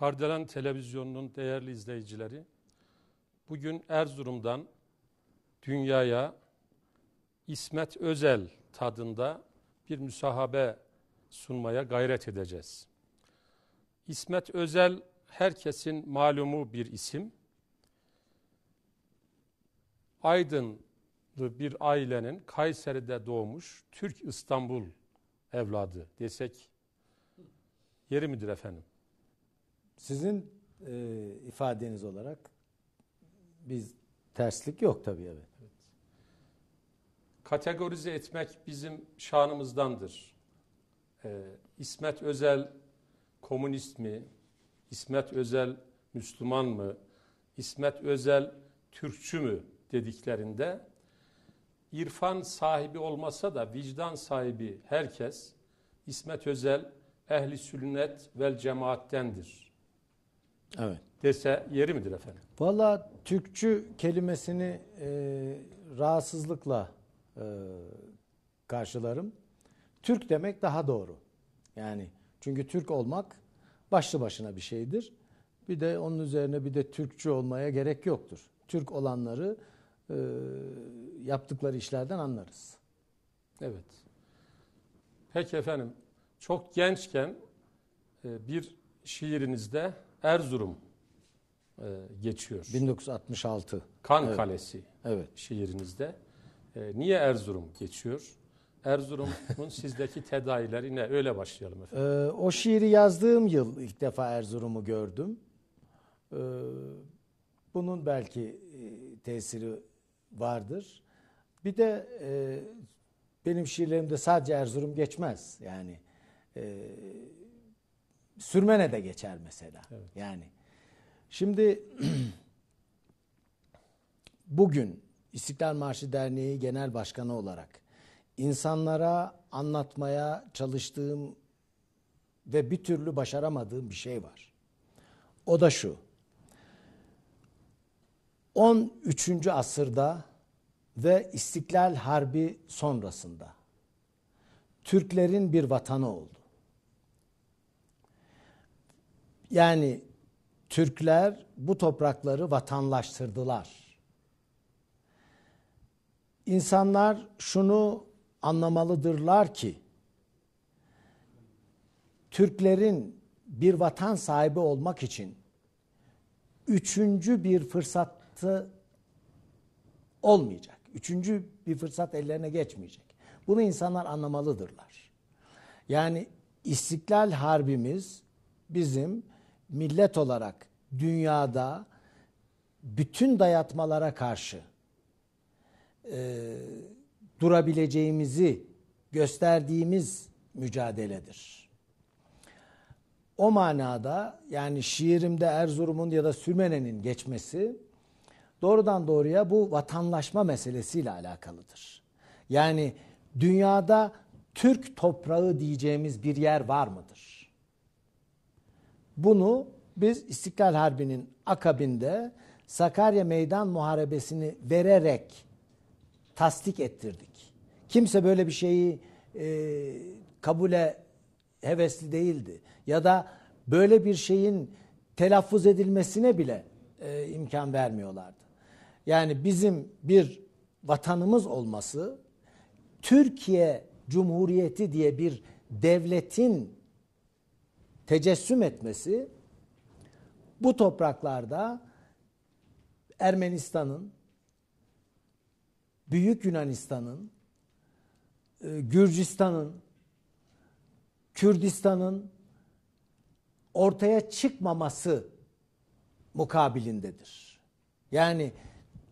Kardelen Televizyonu'nun değerli izleyicileri, bugün Erzurum'dan dünyaya İsmet Özel tadında bir müsahabe sunmaya gayret edeceğiz. İsmet Özel herkesin malumu bir isim. Aydınlı bir ailenin Kayseri'de doğmuş Türk İstanbul evladı desek yeri midir efendim? Sizin e, ifadeniz olarak biz terslik yok tabii evet. evet. Kategorize etmek bizim şanımızdandır. Ee, İsmet Özel komünist mi? İsmet Özel Müslüman mı? İsmet Özel Türkçü mü dediklerinde irfan sahibi olmasa da vicdan sahibi herkes İsmet Özel ehli sünnet vel cemaattendir Evet. Dese yeri midir efendim? Valla Türkçü kelimesini e, rahatsızlıkla e, karşılarım. Türk demek daha doğru. Yani çünkü Türk olmak başlı başına bir şeydir. Bir de onun üzerine bir de Türkçü olmaya gerek yoktur. Türk olanları e, yaptıkları işlerden anlarız. Evet. Peki efendim, çok gençken e, bir şiirinizde Erzurum e, geçiyor. 1966. Kan evet. Kalesi evet. şiirinizde. E, niye Erzurum geçiyor? Erzurum'un sizdeki tedaileri ne? Öyle başlayalım efendim. Ee, o şiiri yazdığım yıl ilk defa Erzurum'u gördüm. Ee, bunun belki e, tesiri vardır. Bir de e, benim şiirlerimde sadece Erzurum geçmez. Yani e, sürmene de geçer mesela. Evet. Yani şimdi bugün İstiklal Marşı Derneği Genel Başkanı olarak insanlara anlatmaya çalıştığım ve bir türlü başaramadığım bir şey var. O da şu. 13. asırda ve İstiklal Harbi sonrasında Türklerin bir vatanı oldu. Yani Türkler bu toprakları vatanlaştırdılar. İnsanlar şunu anlamalıdırlar ki Türklerin bir vatan sahibi olmak için üçüncü bir fırsatı olmayacak. Üçüncü bir fırsat ellerine geçmeyecek. Bunu insanlar anlamalıdırlar. Yani İstiklal Harbimiz bizim millet olarak dünyada bütün dayatmalara karşı e, durabileceğimizi gösterdiğimiz mücadeledir. O manada yani şiirimde Erzurum'un ya da Sürmene'nin geçmesi doğrudan doğruya bu vatanlaşma meselesiyle alakalıdır. Yani dünyada Türk toprağı diyeceğimiz bir yer var mıdır? Bunu biz İstiklal Harbi'nin akabinde Sakarya Meydan Muharebesi'ni vererek tasdik ettirdik. Kimse böyle bir şeyi e, kabule hevesli değildi. Ya da böyle bir şeyin telaffuz edilmesine bile e, imkan vermiyorlardı. Yani bizim bir vatanımız olması, Türkiye Cumhuriyeti diye bir devletin tecessüm etmesi bu topraklarda Ermenistan'ın, Büyük Yunanistan'ın, e, Gürcistan'ın, Kürdistan'ın ortaya çıkmaması mukabilindedir. Yani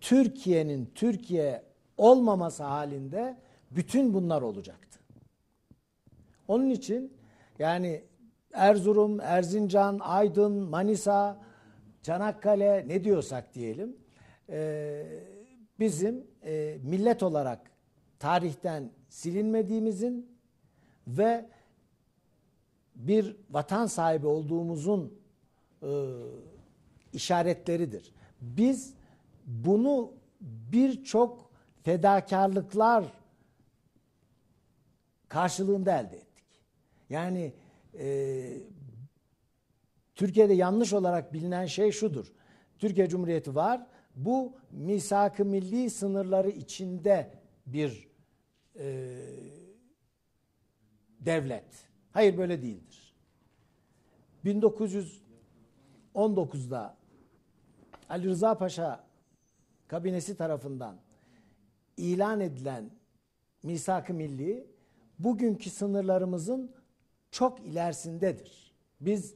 Türkiye'nin Türkiye olmaması halinde bütün bunlar olacaktı. Onun için yani Erzurum, Erzincan, Aydın, Manisa, Çanakkale ne diyorsak diyelim. E, bizim e, millet olarak tarihten silinmediğimizin ve bir vatan sahibi olduğumuzun e, işaretleridir. Biz bunu birçok fedakarlıklar karşılığında elde ettik. Yani e, Türkiye'de yanlış olarak bilinen şey şudur. Türkiye Cumhuriyeti var. Bu misak-ı milli sınırları içinde bir e, devlet. Hayır böyle değildir. 1919'da Ali Rıza Paşa kabinesi tarafından ilan edilen misak-ı milli bugünkü sınırlarımızın çok ilerisindedir. Biz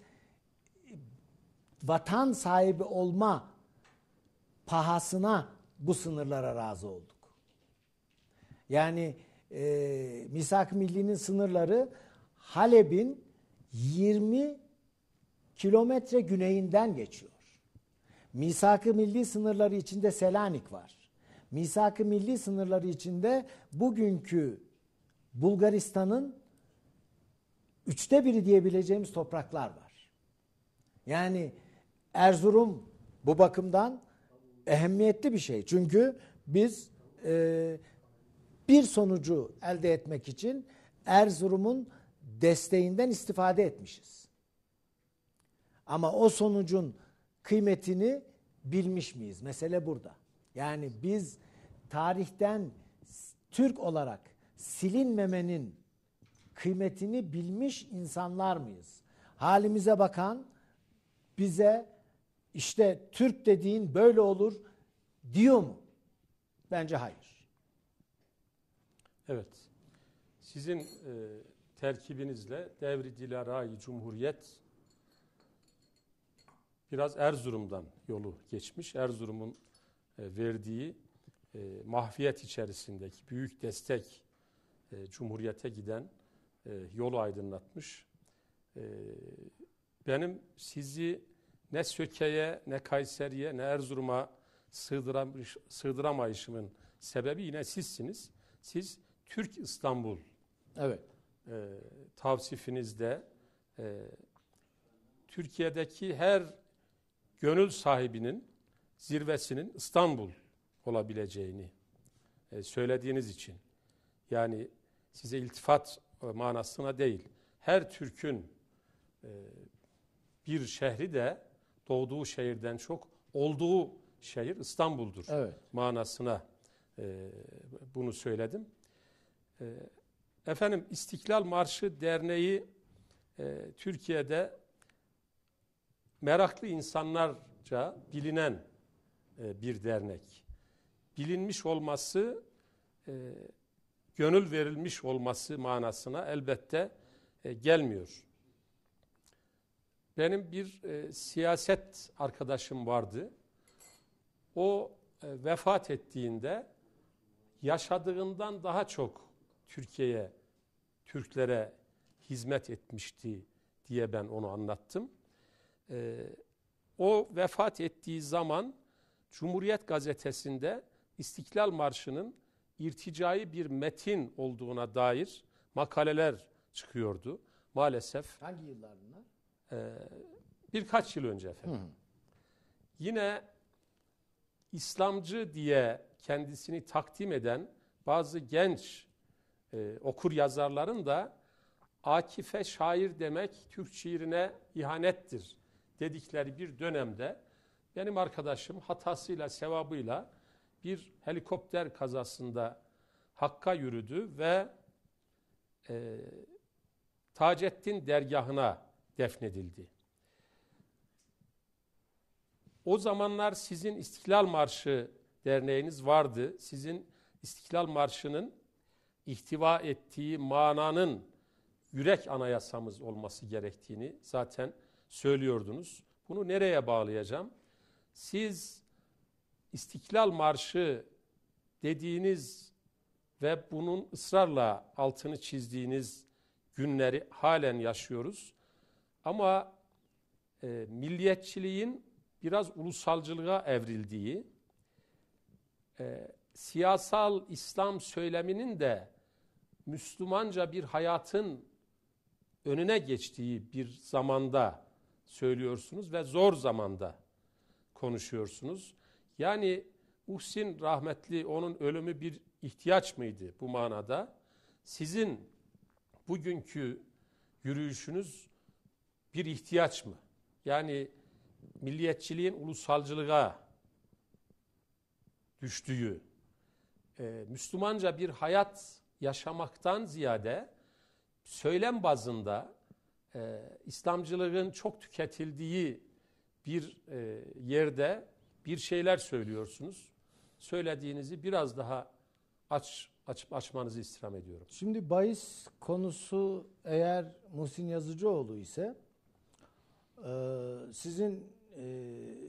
vatan sahibi olma pahasına bu sınırlara razı olduk. Yani e, Misak Milli'nin sınırları Halep'in 20 kilometre güneyinden geçiyor. Misak-ı Milli sınırları içinde Selanik var. Misak-ı Milli sınırları içinde bugünkü Bulgaristan'ın üçte biri diyebileceğimiz topraklar var. Yani Erzurum bu bakımdan ehemmiyetli bir şey. Çünkü biz e, bir sonucu elde etmek için Erzurum'un desteğinden istifade etmişiz. Ama o sonucun kıymetini bilmiş miyiz? Mesele burada. Yani biz tarihten Türk olarak silinmemenin kıymetini bilmiş insanlar mıyız? Halimize bakan bize işte Türk dediğin böyle olur diyor mu? Bence hayır. Evet. Sizin e, terkibinizle Devri Dilarai Cumhuriyet biraz Erzurum'dan yolu geçmiş. Erzurum'un e, verdiği e, mahfiyet içerisindeki büyük destek e, Cumhuriyete giden e, yolu aydınlatmış. E, benim sizi ne Söke'ye, ne Kayseri'ye, ne Erzurum'a sığdıramış, sığdıramayışımın sebebi yine sizsiniz. Siz Türk İstanbul evet. e, tavsifinizde e, Türkiye'deki her gönül sahibinin zirvesinin İstanbul olabileceğini e, söylediğiniz için yani size iltifat e, manasına değil. Her Türk'ün e, bir şehri de doğduğu şehirden çok olduğu şehir İstanbul'dur evet. manasına e, bunu söyledim. Efendim İstiklal Marşı Derneği Türkiye'de meraklı insanlarca bilinen bir dernek. Bilinmiş olması gönül verilmiş olması manasına elbette e, gelmiyor. Benim bir e, siyaset arkadaşım vardı. O e, vefat ettiğinde yaşadığından daha çok Türkiye'ye, Türklere hizmet etmişti diye ben onu anlattım. E, o vefat ettiği zaman Cumhuriyet Gazetesi'nde İstiklal Marşı'nın irticai bir metin olduğuna dair makaleler çıkıyordu. Maalesef. Hangi yıllar bunlar? E, birkaç yıl önce efendim. Hı. Yine İslamcı diye kendisini takdim eden bazı genç e, okur yazarların da Akif'e şair demek Türk şiirine ihanettir dedikleri bir dönemde benim arkadaşım hatasıyla sevabıyla bir helikopter kazasında Hakk'a yürüdü ve e, Taceddin dergahına defnedildi. O zamanlar sizin İstiklal Marşı derneğiniz vardı. Sizin İstiklal Marşı'nın ihtiva ettiği mananın yürek anayasamız olması gerektiğini zaten söylüyordunuz. Bunu nereye bağlayacağım? Siz İstiklal Marşı dediğiniz ve bunun ısrarla altını çizdiğiniz günleri halen yaşıyoruz. Ama e, milliyetçiliğin biraz ulusalcılığa evrildiği, e, siyasal İslam söyleminin de Müslümanca bir hayatın önüne geçtiği bir zamanda söylüyorsunuz ve zor zamanda konuşuyorsunuz. Yani Uhsin rahmetli onun ölümü bir ihtiyaç mıydı bu manada? Sizin bugünkü yürüyüşünüz bir ihtiyaç mı? Yani milliyetçiliğin ulusalcılığa düştüğü, e, Müslümanca bir hayat yaşamaktan ziyade söylem bazında e, İslamcılığın çok tüketildiği bir e, yerde bir şeyler söylüyorsunuz. Söylediğinizi biraz daha aç açıp açmanızı istirham ediyorum. Şimdi bahis konusu eğer Muhsin Yazıcıoğlu ise e, sizin e,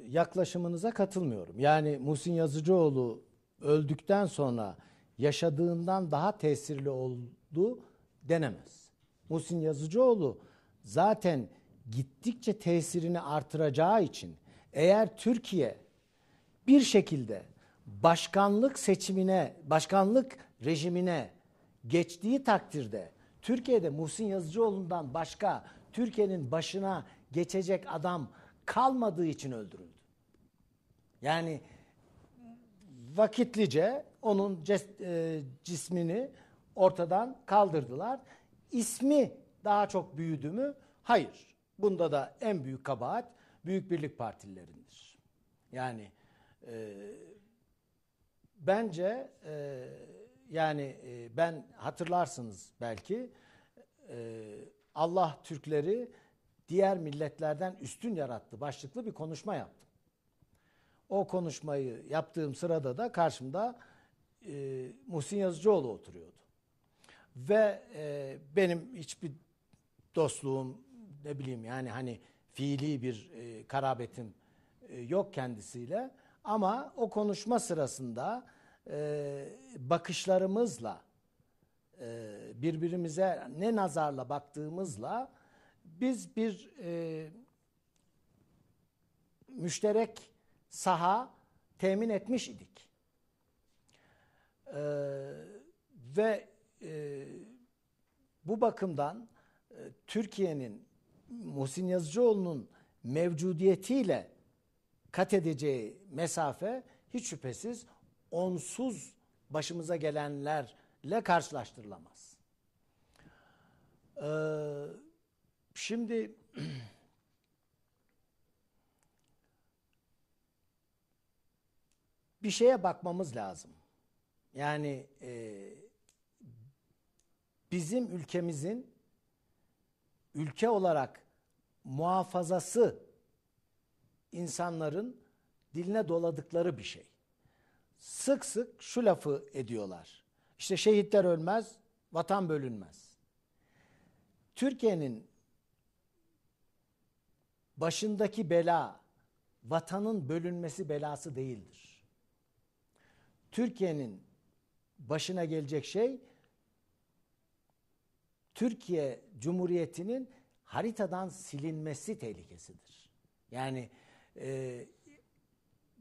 yaklaşımınıza katılmıyorum. Yani Muhsin Yazıcıoğlu öldükten sonra yaşadığından daha tesirli oldu denemez. Muhsin Yazıcıoğlu zaten gittikçe tesirini artıracağı için eğer Türkiye bir şekilde başkanlık seçimine, başkanlık rejimine geçtiği takdirde Türkiye'de Muhsin Yazıcıoğlu'ndan başka Türkiye'nin başına geçecek adam kalmadığı için öldürüldü. Yani vakitlice onun e, cismini ortadan kaldırdılar. İsmi daha çok büyüdü mü? Hayır. Bunda da en büyük kabahat Büyük Birlik Partililerindir. Yani e, bence e, yani e, ben hatırlarsınız belki e, Allah Türkleri diğer milletlerden üstün yarattı başlıklı bir konuşma yaptım. O konuşmayı yaptığım sırada da karşımda e, Muhsin Yazıcıoğlu oturuyordu. Ve e, benim hiçbir dostluğum ne bileyim yani hani fiili bir e, karabetim e, yok kendisiyle. Ama o konuşma sırasında e, bakışlarımızla e, birbirimize ne nazarla baktığımızla biz bir e, müşterek saha temin etmiş idik. E, ve e, bu bakımdan e, Türkiye'nin Muhsin Yazıcıoğlu'nun mevcudiyetiyle kat edeceği mesafe hiç şüphesiz onsuz başımıza gelenlerle karşılaştırılamaz. Ee, şimdi bir şeye bakmamız lazım. Yani e, bizim ülkemizin ülke olarak muhafazası insanların diline doladıkları bir şey. Sık sık şu lafı ediyorlar. İşte şehitler ölmez, vatan bölünmez. Türkiye'nin başındaki bela vatanın bölünmesi belası değildir. Türkiye'nin başına gelecek şey Türkiye Cumhuriyeti'nin haritadan silinmesi tehlikesidir. Yani e,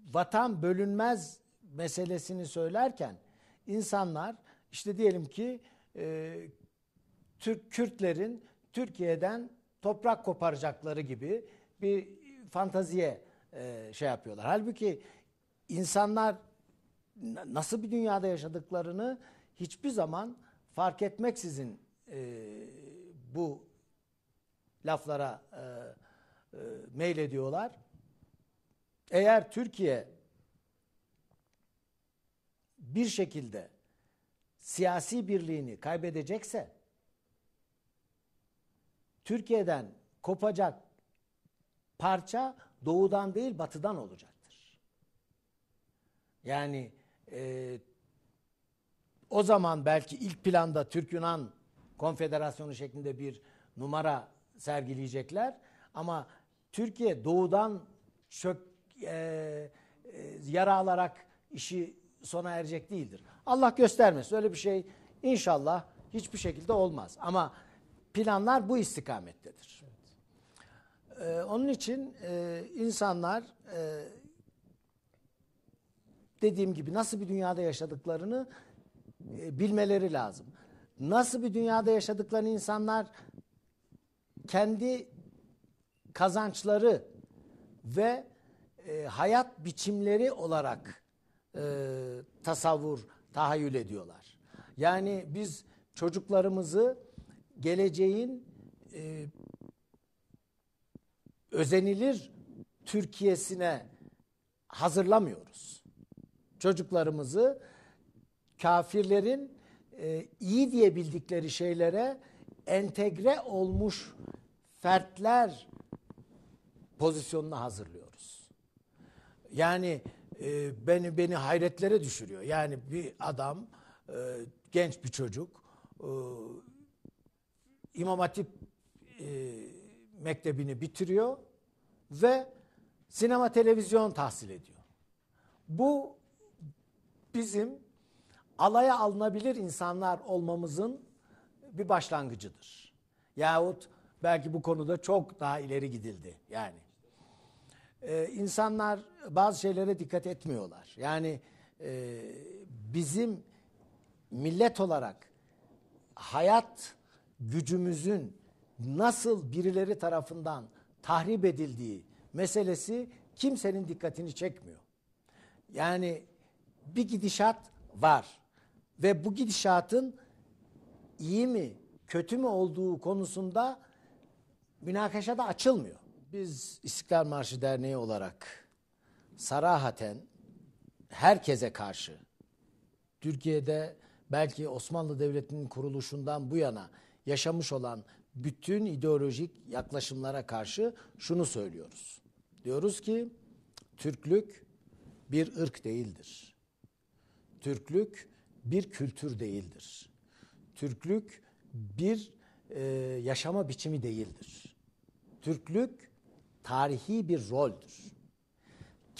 vatan bölünmez meselesini söylerken insanlar işte diyelim ki e, Türk Kürtlerin Türkiye'den toprak koparacakları gibi bir fantaziye e, şey yapıyorlar. Halbuki insanlar nasıl bir dünyada yaşadıklarını hiçbir zaman fark etmeksizin e, bu laflara e, e, meylediyorlar. Eğer Türkiye bir şekilde siyasi birliğini kaybedecekse Türkiye'den kopacak parça doğudan değil batıdan olacaktır. Yani e, o zaman belki ilk planda Türk-Yunan konfederasyonu şeklinde bir numara sergileyecekler ama Türkiye doğudan çök e, e, yara alarak işi sona erecek değildir. Allah göstermesin öyle bir şey inşallah hiçbir şekilde olmaz. Ama planlar bu istikamettedir. Ee, onun için e, insanlar e, dediğim gibi nasıl bir dünyada yaşadıklarını e, bilmeleri lazım. Nasıl bir dünyada yaşadıklarını insanlar kendi kazançları ve e, hayat biçimleri olarak e, tasavvur, tahayyül ediyorlar. Yani biz çocuklarımızı geleceğin e, özenilir Türkiye'sine hazırlamıyoruz. Çocuklarımızı kafirlerin e, iyi diye bildikleri şeylere entegre olmuş fertler pozisyonuna hazırlıyoruz. Yani e, beni beni hayretlere düşürüyor. Yani bir adam, e, genç bir çocuk e, İmam Hatip e, mektebini bitiriyor ve sinema televizyon tahsil ediyor. Bu bizim alaya alınabilir insanlar olmamızın bir başlangıcıdır. Yahut belki bu konuda çok daha ileri gidildi yani e, insanlar bazı şeylere dikkat etmiyorlar. Yani e, bizim millet olarak hayat gücümüzün nasıl birileri tarafından tahrip edildiği meselesi kimsenin dikkatini çekmiyor. Yani bir gidişat var ve bu gidişatın iyi mi kötü mü olduğu konusunda münakaşa da açılmıyor biz İstiklal Marşı Derneği olarak sarahaten herkese karşı Türkiye'de belki Osmanlı Devleti'nin kuruluşundan bu yana yaşamış olan bütün ideolojik yaklaşımlara karşı şunu söylüyoruz. Diyoruz ki Türklük bir ırk değildir. Türklük bir kültür değildir. Türklük bir e, yaşama biçimi değildir. Türklük tarihi bir roldür.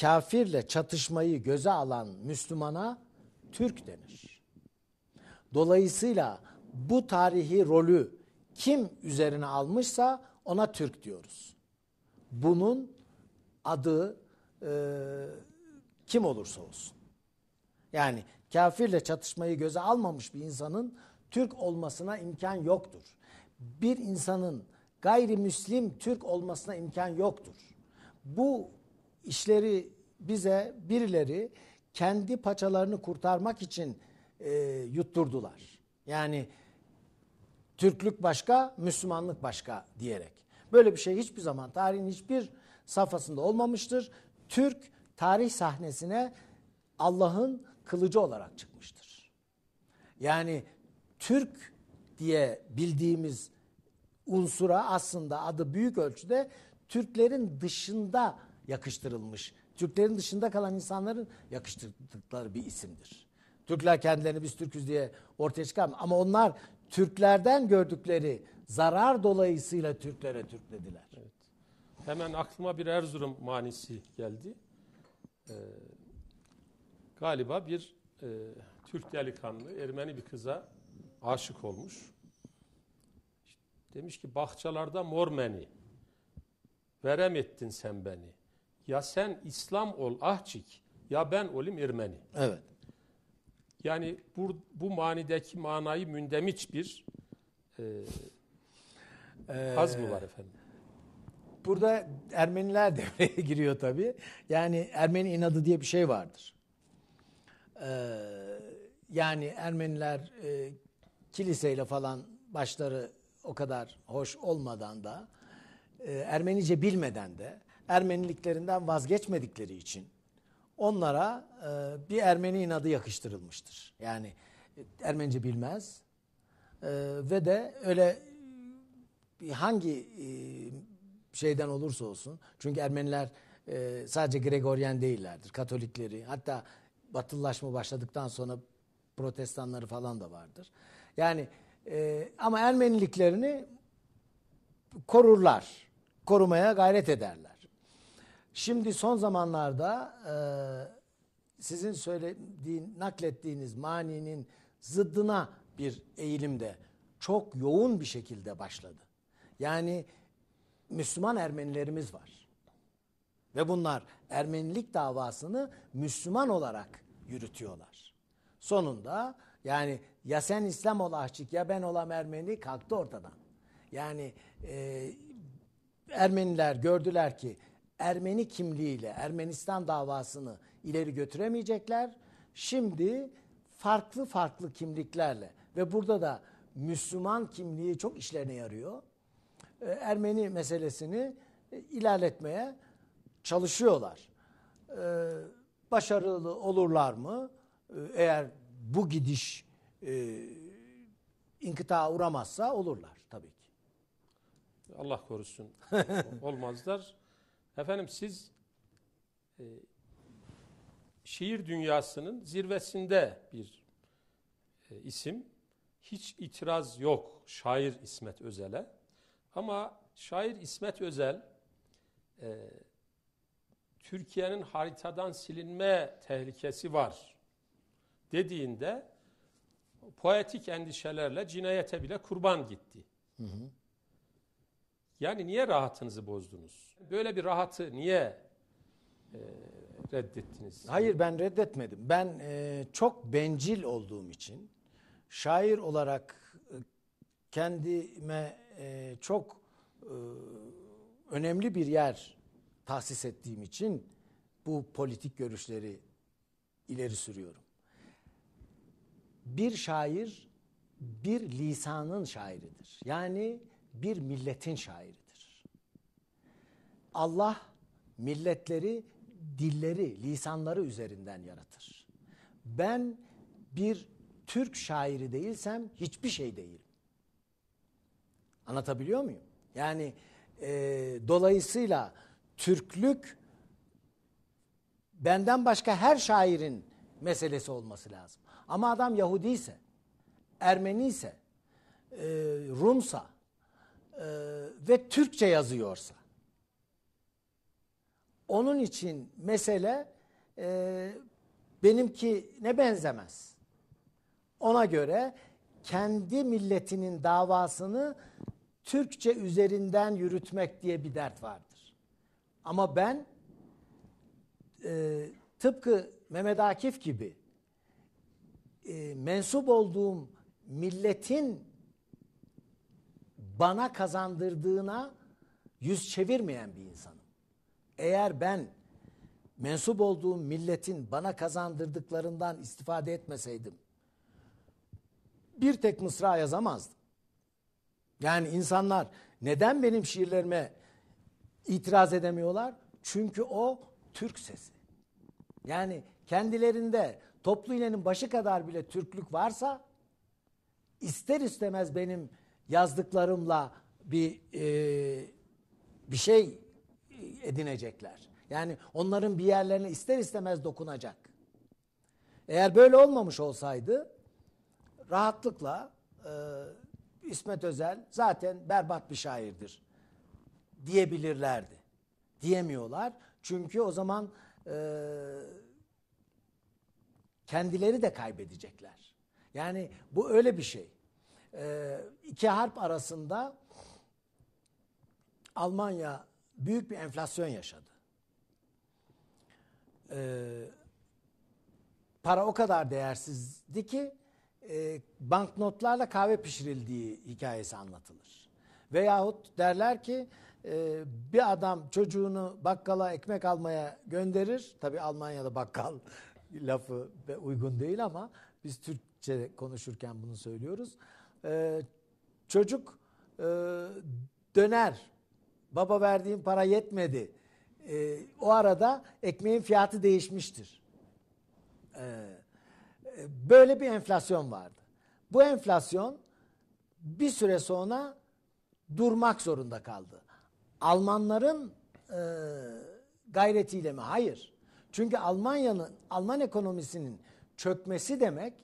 Kafirle çatışmayı göze alan Müslümana Türk denir. Dolayısıyla bu tarihi rolü kim üzerine almışsa ona Türk diyoruz. Bunun adı e, kim olursa olsun. Yani kafirle çatışmayı göze almamış bir insanın Türk olmasına imkan yoktur. Bir insanın gayrimüslim Türk olmasına imkan yoktur. Bu işleri bize birileri kendi paçalarını kurtarmak için e, yutturdular. Yani Türklük başka, Müslümanlık başka diyerek. Böyle bir şey hiçbir zaman tarihin hiçbir safhasında olmamıştır. Türk tarih sahnesine Allah'ın kılıcı olarak çıkmıştır. Yani Türk diye bildiğimiz unsura aslında adı büyük ölçüde Türklerin dışında yakıştırılmış. Türklerin dışında kalan insanların yakıştırdıkları bir isimdir. Türkler kendilerini biz Türküz diye ortaya çıkarmıyor. Ama onlar Türklerden gördükleri zarar dolayısıyla Türklere Türk dediler. Evet. Hemen aklıma bir Erzurum manisi geldi. Ee, galiba bir e, Türk delikanlı Ermeni bir kıza aşık olmuş. Demiş ki bahçalarda mormeni. Verem ettin sen beni. Ya sen İslam ol ahçik. Ya ben olim Ermeni. Evet. Yani bu, bu manideki manayı mündemiç bir e, ee, mı var efendim? Burada Ermeniler devreye giriyor tabii. Yani Ermeni inadı diye bir şey vardır. Ee, yani Ermeniler e, kiliseyle falan başları o kadar hoş olmadan da e, Ermenice bilmeden de Ermeniliklerinden vazgeçmedikleri için onlara e, bir Ermeni inadı yakıştırılmıştır. Yani e, Ermenice bilmez e, ve de öyle e, hangi e, şeyden olursa olsun çünkü Ermeniler e, sadece Gregorian değillerdir. Katolikleri hatta batılılaşma başladıktan sonra protestanları falan da vardır. Yani e, ama Ermeniliklerini korurlar. Korumaya gayret ederler. Şimdi son zamanlarda e, sizin söylediğin, naklettiğiniz maninin zıddına bir eğilim de çok yoğun bir şekilde başladı. Yani Müslüman Ermenilerimiz var. Ve bunlar Ermenilik davasını Müslüman olarak yürütüyorlar. Sonunda yani ya sen İslam ol aşık ya ben olam Ermeni kalktı ortadan. Yani e, Ermeniler gördüler ki Ermeni kimliğiyle Ermenistan davasını ileri götüremeyecekler. Şimdi farklı farklı kimliklerle ve burada da Müslüman kimliği çok işlerine yarıyor. Ee, Ermeni meselesini e, ilerletmeye çalışıyorlar. Ee, başarılı olurlar mı? Ee, eğer bu gidiş e, inkıta uğramazsa olurlar tabii ki. Allah korusun. Olmazlar. Efendim siz e, şiir dünyasının zirvesinde bir e, isim. Hiç itiraz yok şair İsmet Özel'e. Ama şair İsmet Özel e, Türkiye'nin haritadan silinme tehlikesi var dediğinde poetik endişelerle cinayete bile kurban gitti. Hı hı. Yani niye rahatınızı bozdunuz? Böyle bir rahatı niye e, reddettiniz? Hayır ben reddetmedim. Ben e, çok bencil olduğum için şair olarak e, kendime e, çok e, önemli bir yer tahsis ettiğim için bu politik görüşleri ileri sürüyorum bir şair bir lisanın şairidir. Yani bir milletin şairidir. Allah milletleri, dilleri, lisanları üzerinden yaratır. Ben bir Türk şairi değilsem hiçbir şey değilim. Anlatabiliyor muyum? Yani e, dolayısıyla Türklük benden başka her şairin meselesi olması lazım. Ama adam Yahudi ise, Ermeni ise, e, Rumsa e, ve Türkçe yazıyorsa. Onun için mesele e, ne benzemez. Ona göre kendi milletinin davasını Türkçe üzerinden yürütmek diye bir dert vardır. Ama ben e, tıpkı Mehmet Akif gibi e, mensup olduğum milletin bana kazandırdığına yüz çevirmeyen bir insanım. Eğer ben mensup olduğum milletin bana kazandırdıklarından istifade etmeseydim bir tek mısra yazamazdım. Yani insanlar neden benim şiirlerime itiraz edemiyorlar? Çünkü o Türk sesi. Yani kendilerinde toplu iğnenin başı kadar bile Türklük varsa ister istemez benim yazdıklarımla bir e, bir şey edinecekler. Yani onların bir yerlerine ister istemez dokunacak. Eğer böyle olmamış olsaydı rahatlıkla e, İsmet Özel zaten berbat bir şairdir diyebilirlerdi. Diyemiyorlar. Çünkü o zaman e, kendileri de kaybedecekler. Yani bu öyle bir şey. Ee, iki harp arasında Almanya büyük bir enflasyon yaşadı. Ee, para o kadar değersizdi ki e, banknotlarla kahve pişirildiği hikayesi anlatılır. Veyahut derler ki e, bir adam çocuğunu bakkala ekmek almaya gönderir. Tabi Almanya'da bakkal lafı uygun değil ama biz Türkçe konuşurken bunu söylüyoruz. Ee, çocuk e, döner. Baba verdiğim para yetmedi. Ee, o arada ekmeğin fiyatı değişmiştir. Ee, e, böyle bir enflasyon vardı. Bu enflasyon bir süre sonra durmak zorunda kaldı. Almanların e, gayretiyle mi? Hayır. Çünkü Almanya'nın Alman ekonomisinin çökmesi demek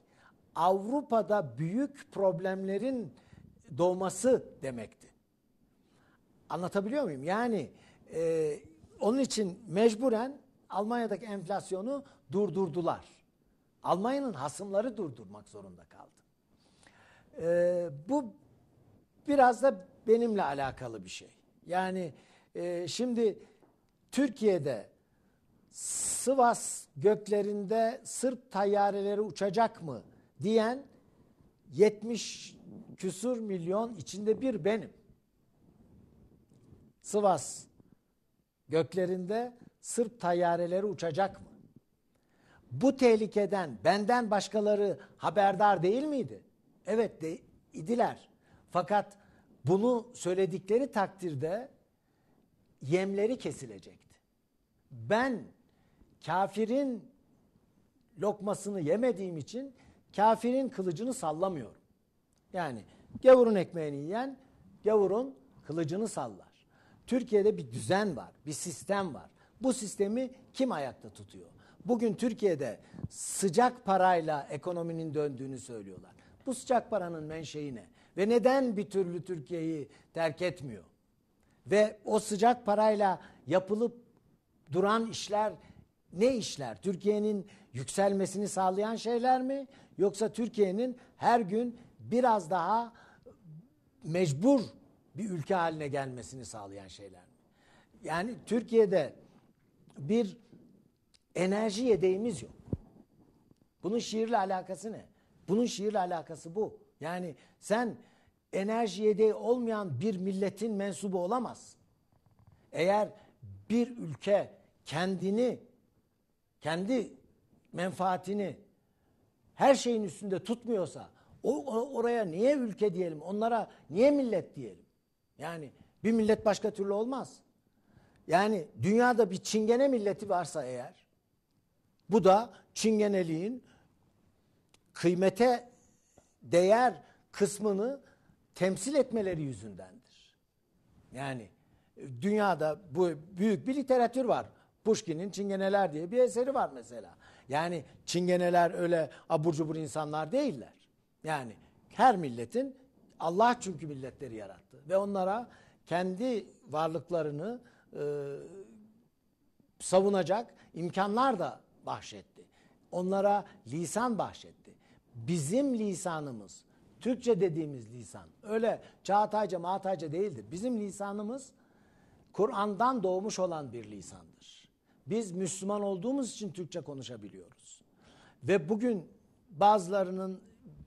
Avrupa'da büyük problemlerin doğması demekti. Anlatabiliyor muyum? Yani e, onun için mecburen Almanya'daki enflasyonu durdurdular. Almanya'nın hasımları durdurmak zorunda kaldı. E, bu biraz da benimle alakalı bir şey. Yani e, şimdi Türkiye'de Sivas göklerinde Sırp tayyareleri uçacak mı diyen 70 küsur milyon içinde bir benim. Sivas göklerinde Sırp tayyareleri uçacak mı? Bu tehlikeden benden başkaları haberdar değil miydi? Evet de, idiler. Fakat bunu söyledikleri takdirde yemleri kesilecekti. Ben kafirin lokmasını yemediğim için kafirin kılıcını sallamıyorum. Yani gavurun ekmeğini yiyen gavurun kılıcını sallar. Türkiye'de bir düzen var, bir sistem var. Bu sistemi kim ayakta tutuyor? Bugün Türkiye'de sıcak parayla ekonominin döndüğünü söylüyorlar. Bu sıcak paranın menşei ne? Ve neden bir türlü Türkiye'yi terk etmiyor? Ve o sıcak parayla yapılıp duran işler ne işler? Türkiye'nin yükselmesini sağlayan şeyler mi? Yoksa Türkiye'nin her gün biraz daha mecbur bir ülke haline gelmesini sağlayan şeyler mi? Yani Türkiye'de bir enerji yedeğimiz yok. Bunun şiirle alakası ne? Bunun şiirle alakası bu. Yani sen enerji yedeği olmayan bir milletin mensubu olamazsın. Eğer bir ülke kendini kendi menfaatini her şeyin üstünde tutmuyorsa o, oraya niye ülke diyelim? Onlara niye millet diyelim? Yani bir millet başka türlü olmaz. Yani dünyada bir çingene milleti varsa eğer bu da çingeneliğin kıymete değer kısmını temsil etmeleri yüzündendir. Yani dünyada bu büyük bir literatür var. Pushkin'in Çingeneler diye bir eseri var mesela. Yani Çingeneler öyle abur cubur insanlar değiller. Yani her milletin Allah çünkü milletleri yarattı ve onlara kendi varlıklarını e, savunacak imkanlar da bahşetti. Onlara lisan bahşetti. Bizim lisanımız, Türkçe dediğimiz lisan öyle Çağatayca, Mağatayca değildir. Bizim lisanımız Kur'an'dan doğmuş olan bir lisandır. Biz Müslüman olduğumuz için Türkçe konuşabiliyoruz. Ve bugün bazılarının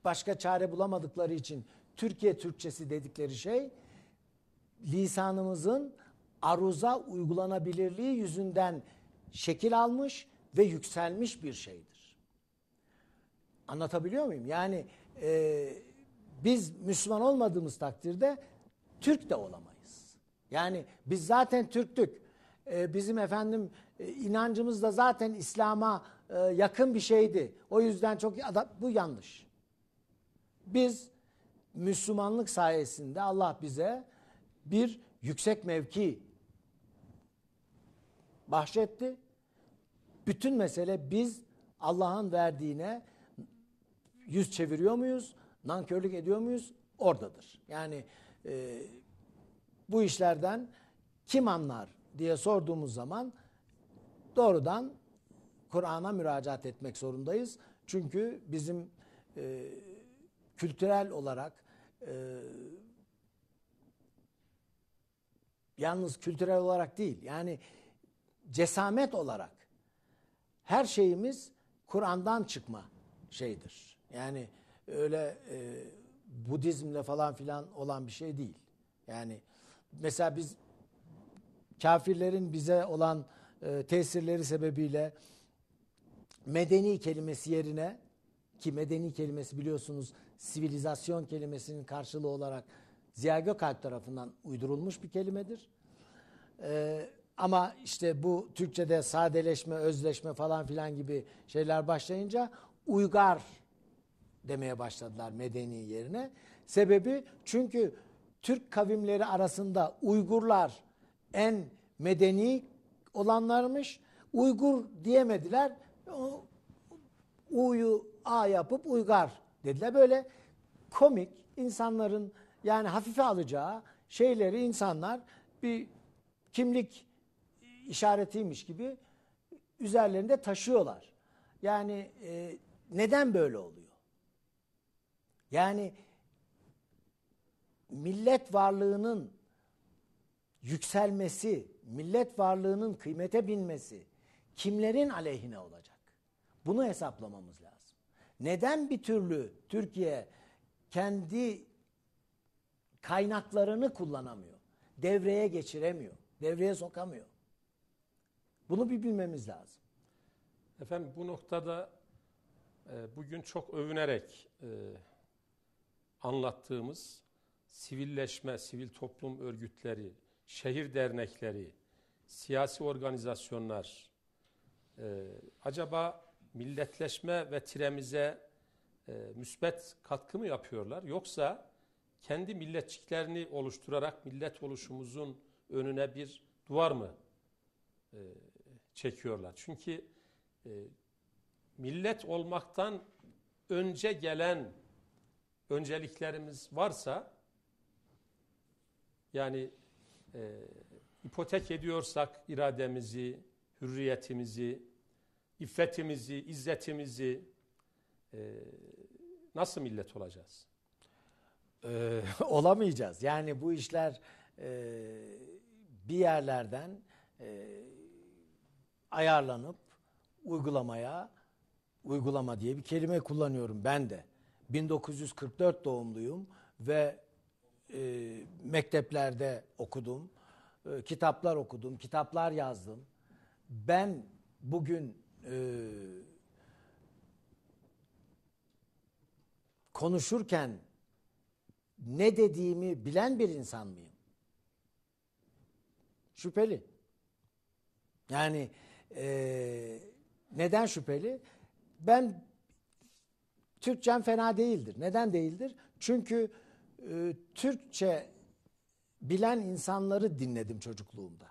başka çare bulamadıkları için Türkiye Türkçesi dedikleri şey lisanımızın aruza uygulanabilirliği yüzünden şekil almış ve yükselmiş bir şeydir. Anlatabiliyor muyum? Yani e, biz Müslüman olmadığımız takdirde Türk de olamayız. Yani biz zaten Türktük. E, bizim efendim e, inancımız da zaten İslam'a e, yakın bir şeydi. O yüzden çok bu yanlış. Biz Müslümanlık sayesinde Allah bize bir yüksek mevki bahşetti. Bütün mesele biz Allah'ın verdiğine yüz çeviriyor muyuz? Nankörlük ediyor muyuz? Oradadır. Yani e, bu işlerden kim anlar diye sorduğumuz zaman doğrudan Kur'an'a müracaat etmek zorundayız. Çünkü bizim e, kültürel olarak e, yalnız kültürel olarak değil yani cesamet olarak her şeyimiz Kur'an'dan çıkma şeydir. Yani öyle e, Budizmle falan filan olan bir şey değil. Yani mesela biz kafirlerin bize olan e, tesirleri sebebiyle medeni kelimesi yerine ki medeni kelimesi biliyorsunuz sivilizasyon kelimesinin karşılığı olarak Ziya Gökalp tarafından uydurulmuş bir kelimedir. Ee, ama işte bu Türkçe'de sadeleşme, özleşme falan filan gibi şeyler başlayınca uygar demeye başladılar medeni yerine. Sebebi çünkü Türk kavimleri arasında Uygurlar en medeni olanlarmış. Uygur diyemediler. U'yu A yapıp uygar dediler. Böyle komik insanların yani hafife alacağı şeyleri insanlar bir kimlik işaretiymiş gibi üzerlerinde taşıyorlar. Yani e, neden böyle oluyor? Yani millet varlığının yükselmesi, millet varlığının kıymete binmesi kimlerin aleyhine olacak? Bunu hesaplamamız lazım. Neden bir türlü Türkiye kendi kaynaklarını kullanamıyor? Devreye geçiremiyor, devreye sokamıyor. Bunu bir bilmemiz lazım. Efendim bu noktada e, bugün çok övünerek e, anlattığımız sivilleşme, sivil toplum örgütleri, şehir dernekleri, siyasi organizasyonlar e, acaba milletleşme ve tiremize e, müsbet katkı mı yapıyorlar? Yoksa kendi milletçiklerini oluşturarak millet oluşumuzun önüne bir duvar mı e, çekiyorlar? Çünkü e, millet olmaktan önce gelen önceliklerimiz varsa yani e, ipotek ediyorsak irademizi, hürriyetimizi, iffetimizi, izzetimizi e, nasıl millet olacağız? Ee, olamayacağız. Yani bu işler e, bir yerlerden e, ayarlanıp uygulamaya, uygulama diye bir kelime kullanıyorum ben de. 1944 doğumluyum ve e, mekteplerde okudum. Ee, kitaplar okudum, kitaplar yazdım. Ben bugün e, konuşurken ne dediğimi bilen bir insan mıyım? Şüpheli. Yani e, neden şüpheli? Ben Türkçem fena değildir. Neden değildir? Çünkü e, Türkçe bilen insanları dinledim çocukluğumda.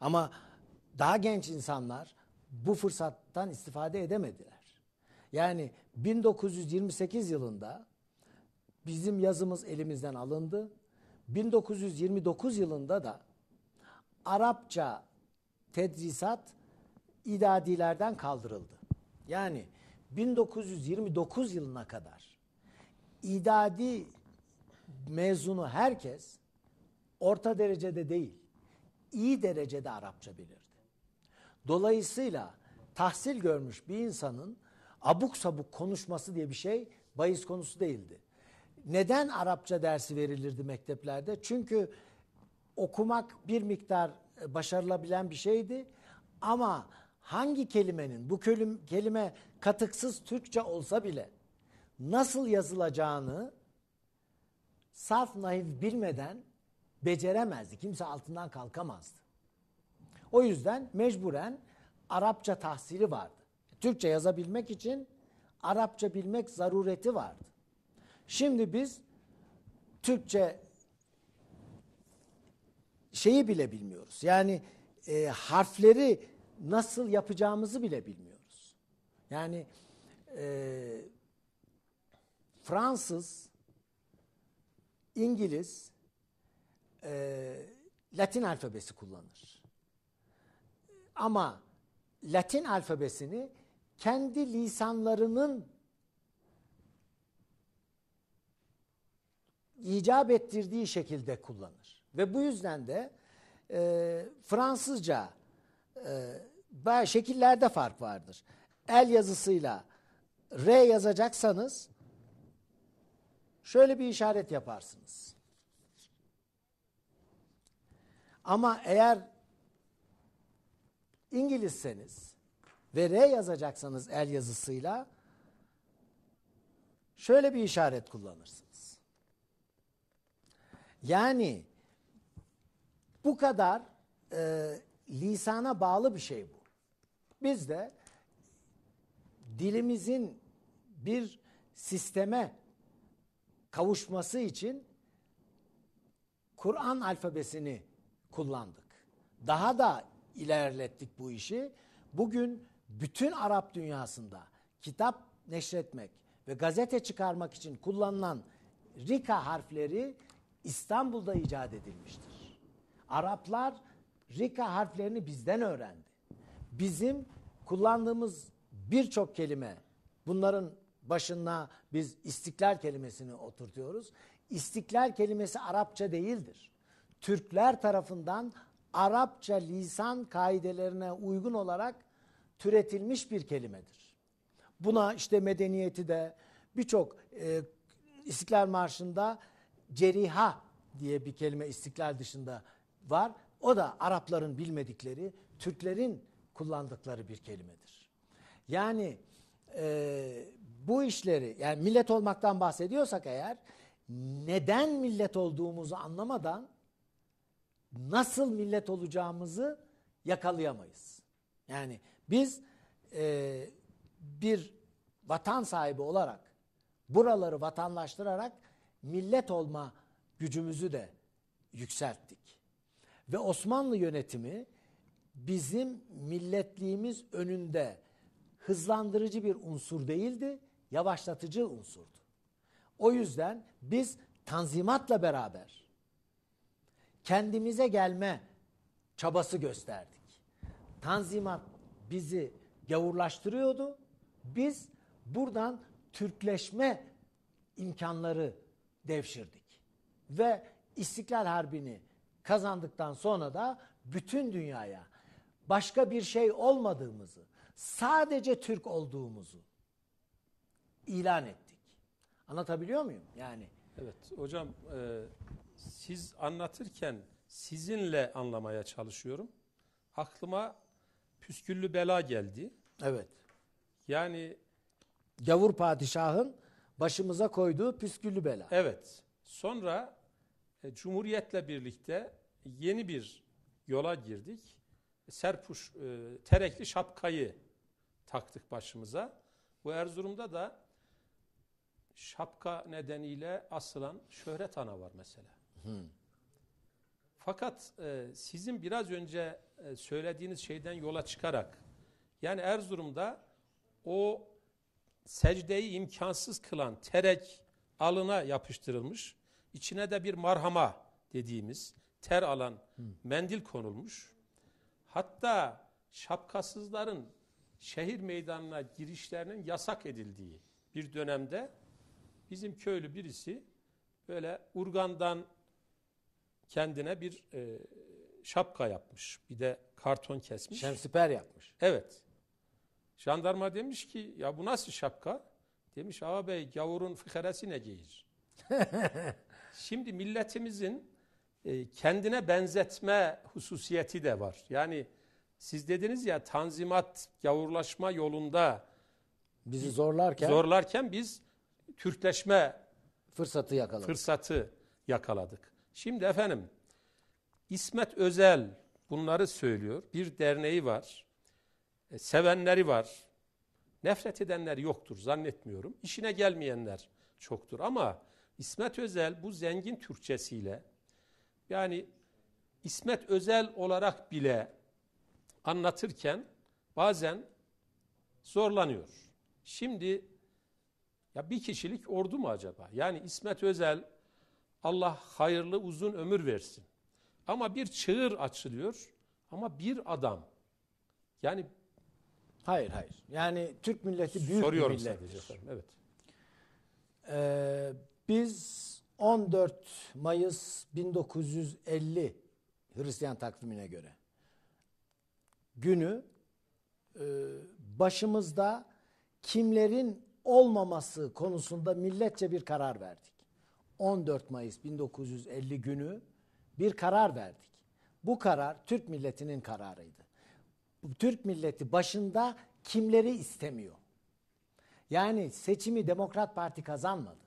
Ama daha genç insanlar bu fırsattan istifade edemediler. Yani 1928 yılında bizim yazımız elimizden alındı. 1929 yılında da Arapça tedrisat idadilerden kaldırıldı. Yani 1929 yılına kadar idadi mezunu herkes orta derecede değil, iyi derecede Arapça bilirdi. Dolayısıyla tahsil görmüş bir insanın abuk sabuk konuşması diye bir şey bahis konusu değildi. Neden Arapça dersi verilirdi mekteplerde? Çünkü okumak bir miktar e, başarılabilen bir şeydi ama hangi kelimenin bu kelime katıksız Türkçe olsa bile nasıl yazılacağını sarf nahiv bilmeden beceremezdi. Kimse altından kalkamazdı. O yüzden mecburen Arapça tahsili vardı. Türkçe yazabilmek için Arapça bilmek zarureti vardı. Şimdi biz Türkçe şeyi bile bilmiyoruz. Yani e, harfleri nasıl yapacağımızı bile bilmiyoruz. Yani e, Fransız İngiliz e, Latin alfabesi kullanır. Ama Latin alfabesini kendi lisanlarının icap ettirdiği şekilde kullanır. Ve bu yüzden de e, Fransızca e, şekillerde fark vardır. El yazısıyla R yazacaksanız şöyle bir işaret yaparsınız. Ama eğer İngilizseniz ve R yazacaksanız el yazısıyla şöyle bir işaret kullanırsınız. Yani bu kadar e, lisana bağlı bir şey bu. Biz de dilimizin bir sisteme kavuşması için Kur'an alfabesini kullandık. Daha da ilerlettik bu işi. Bugün bütün Arap dünyasında kitap neşretmek ve gazete çıkarmak için kullanılan Rika harfleri İstanbul'da icat edilmiştir. Araplar Rika harflerini bizden öğrendi. Bizim kullandığımız birçok kelime bunların başına biz istiklal kelimesini oturtuyoruz. İstiklal kelimesi Arapça değildir. Türkler tarafından Arapça lisan kaidelerine uygun olarak türetilmiş bir kelimedir. Buna işte medeniyeti de birçok e, İstiklal Marşı'nda ceriha diye bir kelime istiklal dışında var. O da Arapların bilmedikleri, Türklerin kullandıkları bir kelimedir. Yani e, bu işleri yani millet olmaktan bahsediyorsak eğer neden millet olduğumuzu anlamadan nasıl millet olacağımızı yakalayamayız. Yani biz e, bir vatan sahibi olarak buraları vatanlaştırarak millet olma gücümüzü de yükselttik. Ve Osmanlı yönetimi bizim milletliğimiz önünde hızlandırıcı bir unsur değildi yavaşlatıcı unsurdu. O yüzden biz tanzimatla beraber kendimize gelme çabası gösterdik. Tanzimat bizi gavurlaştırıyordu. Biz buradan Türkleşme imkanları devşirdik. Ve İstiklal Harbi'ni kazandıktan sonra da bütün dünyaya başka bir şey olmadığımızı, sadece Türk olduğumuzu ilan ettik. Anlatabiliyor muyum? Yani Evet hocam e, siz anlatırken sizinle anlamaya çalışıyorum. Aklıma püsküllü bela geldi. evet. Yani Gavur padişahın başımıza koyduğu püsküllü bela. evet sonra e, Cumhuriyet'le birlikte yeni bir yola girdik. Serpuş e, terekli şapkayı taktık başımıza. Bu Erzurum'da da şapka nedeniyle asılan şöhret ana var mesela. Hı. Fakat e, sizin biraz önce e, söylediğiniz şeyden yola çıkarak yani Erzurum'da o secdeyi imkansız kılan terek alına yapıştırılmış. İçine de bir marhama dediğimiz ter alan Hı. mendil konulmuş. Hatta şapkasızların şehir meydanına girişlerinin yasak edildiği bir dönemde Bizim köylü birisi böyle urgandan kendine bir e, şapka yapmış. Bir de karton kesmiş. Şemsiper yapmış. Evet. Jandarma demiş ki ya bu nasıl şapka? Demiş ağabey gavurun fıkarası ne giyir? Şimdi milletimizin e, kendine benzetme hususiyeti de var. Yani siz dediniz ya tanzimat gavurlaşma yolunda bizi zorlarken zorlarken biz Türkleşme fırsatı yakaladık. Fırsatı yakaladık. Şimdi efendim İsmet Özel bunları söylüyor. Bir derneği var. E, sevenleri var. Nefret edenler yoktur zannetmiyorum. İşine gelmeyenler çoktur ama İsmet Özel bu zengin Türkçesiyle yani İsmet Özel olarak bile anlatırken bazen zorlanıyor. Şimdi ya bir kişilik ordu mu acaba? Yani İsmet Özel Allah hayırlı uzun ömür versin. Ama bir çığır açılıyor ama bir adam. Yani Hayır hayır. Yani Türk milleti büyük Soruyorum bir millet. Soruyorum efendim. evet. Ee, biz 14 Mayıs 1950 Hristiyan takvimine göre günü e, başımızda kimlerin olmaması konusunda milletçe bir karar verdik. 14 Mayıs 1950 günü bir karar verdik. Bu karar Türk milletinin kararıydı. Türk milleti başında kimleri istemiyor? Yani seçimi Demokrat Parti kazanmadı.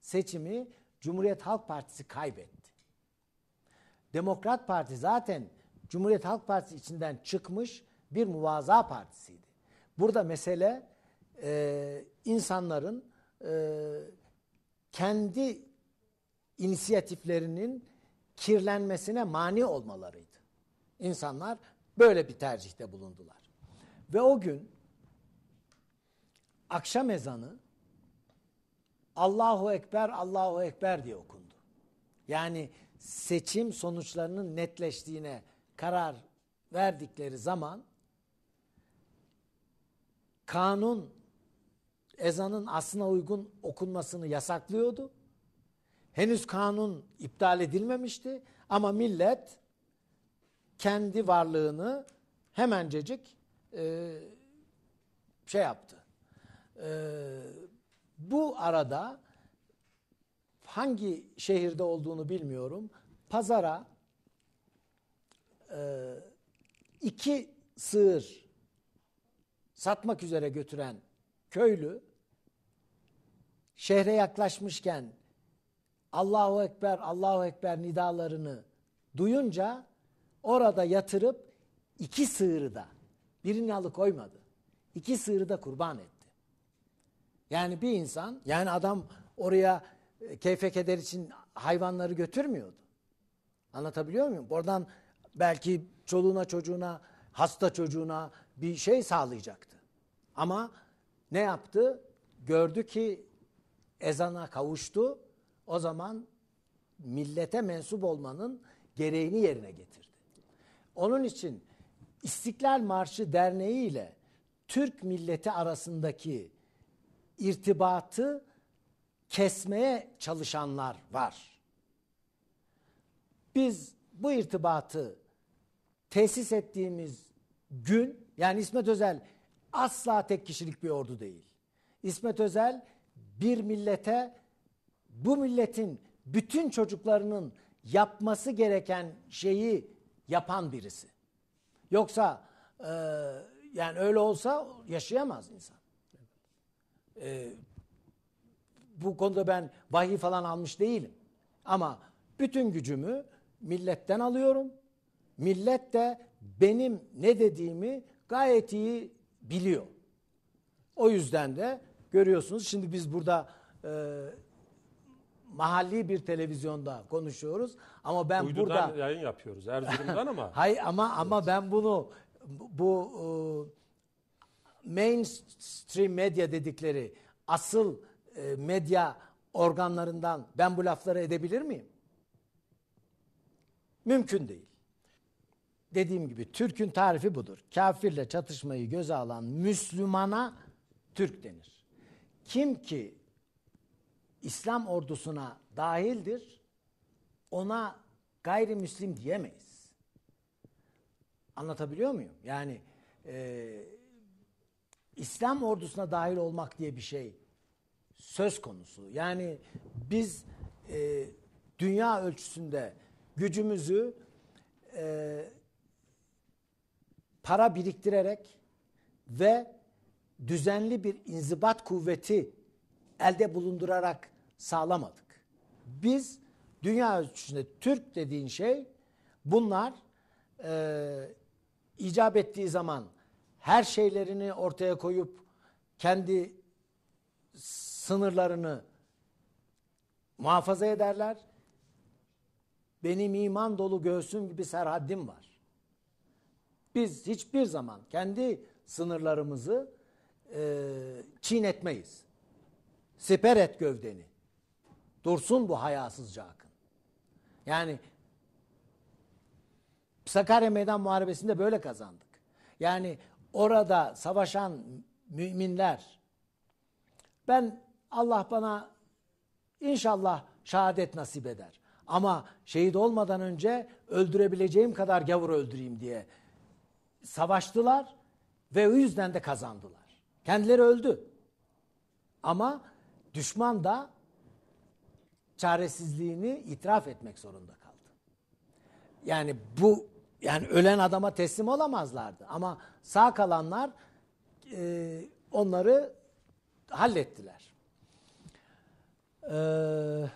Seçimi Cumhuriyet Halk Partisi kaybetti. Demokrat Parti zaten Cumhuriyet Halk Partisi içinden çıkmış bir muvaza partisiydi. Burada mesele e, insanların e, kendi inisiyatiflerinin kirlenmesine mani olmalarıydı. İnsanlar böyle bir tercihte bulundular. Ve o gün akşam ezanı Allahu Ekber, Allahu Ekber diye okundu. Yani seçim sonuçlarının netleştiğine karar verdikleri zaman kanun ezanın aslına uygun okunmasını yasaklıyordu. Henüz kanun iptal edilmemişti ama millet kendi varlığını hemencecik e, şey yaptı. E, bu arada hangi şehirde olduğunu bilmiyorum. Pazara e, iki sığır satmak üzere götüren köylü şehre yaklaşmışken Allahu Ekber, Allahu Ekber nidalarını duyunca orada yatırıp iki sığırı da birini alıkoymadı. İki sığırı da kurban etti. Yani bir insan, yani adam oraya e, keyfe eder için hayvanları götürmüyordu. Anlatabiliyor muyum? Oradan belki çoluğuna çocuğuna, hasta çocuğuna bir şey sağlayacaktı. Ama ne yaptı? Gördü ki ezana kavuştu. O zaman millete mensup olmanın gereğini yerine getirdi. Onun için İstiklal Marşı Derneği ile Türk milleti arasındaki irtibatı kesmeye çalışanlar var. Biz bu irtibatı tesis ettiğimiz gün yani İsmet Özel asla tek kişilik bir ordu değil. İsmet Özel bir millete bu milletin bütün çocuklarının yapması gereken şeyi yapan birisi. Yoksa e, yani öyle olsa yaşayamaz insan. E, bu konuda ben vahiy falan almış değilim. Ama bütün gücümü milletten alıyorum. Millet de benim ne dediğimi gayet iyi biliyor. O yüzden de görüyorsunuz. Şimdi biz burada e, mahalli bir televizyonda konuşuyoruz ama ben Uydudan burada yayın yapıyoruz Erzurum'dan ama. Hayır ama ama ben bunu bu e, mainstream medya dedikleri asıl e, medya organlarından ben bu lafları edebilir miyim? Mümkün değil. Dediğim gibi Türk'ün tarifi budur. Kafirle çatışmayı göze alan Müslümana Türk denir. Kim ki İslam ordusuna dahildir ona gayrimüslim diyemeyiz. Anlatabiliyor muyum? Yani e, İslam ordusuna dahil olmak diye bir şey söz konusu. Yani biz e, dünya ölçüsünde gücümüzü e, para biriktirerek ve düzenli bir inzibat kuvveti elde bulundurarak sağlamadık. Biz dünya ölçüsünde Türk dediğin şey bunlar e, icap ettiği zaman her şeylerini ortaya koyup kendi sınırlarını muhafaza ederler. Benim iman dolu göğsüm gibi serhaddim var. Biz hiçbir zaman kendi sınırlarımızı e, ee, çiğnetmeyiz. Siper et gövdeni. Dursun bu hayasızca akın. Yani Sakarya Meydan Muharebesi'nde böyle kazandık. Yani orada savaşan müminler ben Allah bana inşallah şehadet nasip eder. Ama şehit olmadan önce öldürebileceğim kadar gavur öldüreyim diye savaştılar ve o yüzden de kazandılar. Kendileri öldü. Ama düşman da çaresizliğini itiraf etmek zorunda kaldı. Yani bu yani ölen adama teslim olamazlardı ama sağ kalanlar e, onları hallettiler. Ee,